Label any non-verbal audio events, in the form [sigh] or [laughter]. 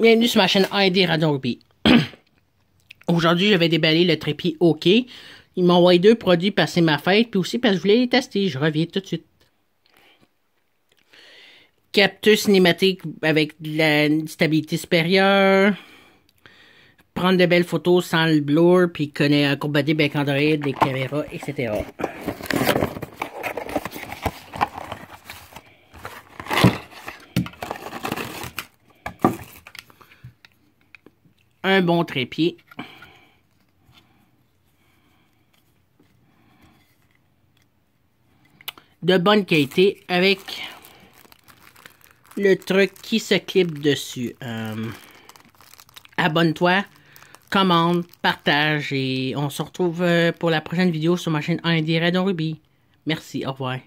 Bienvenue sur ma chaîne ID Radio [clears throat] Aujourd'hui, je vais déballer le trépied OK. Ils m'ont envoyé deux produits parce que c'est ma fête, puis aussi parce que je voulais les tester. Je reviens tout de suite. Capteur cinématique avec de la stabilité supérieure. Prendre de belles photos sans le blur, puis connaître, des avec Android, des caméras, etc. un bon trépied. De bonne qualité avec le truc qui se clip dessus. Euh, abonne-toi, commande, partage et on se retrouve euh, pour la prochaine vidéo sur ma chaîne 1D Ruby. Merci, au revoir.